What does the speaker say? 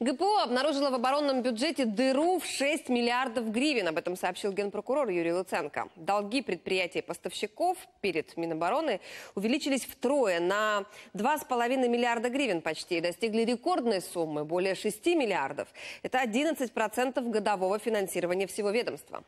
ГПО обнаружила в оборонном бюджете дыру в 6 миллиардов гривен. Об этом сообщил генпрокурор Юрий Луценко. Долги предприятий поставщиков перед Минобороны увеличились втрое на 2,5 миллиарда гривен почти и достигли рекордной суммы более 6 миллиардов. Это 11% годового финансирования всего ведомства.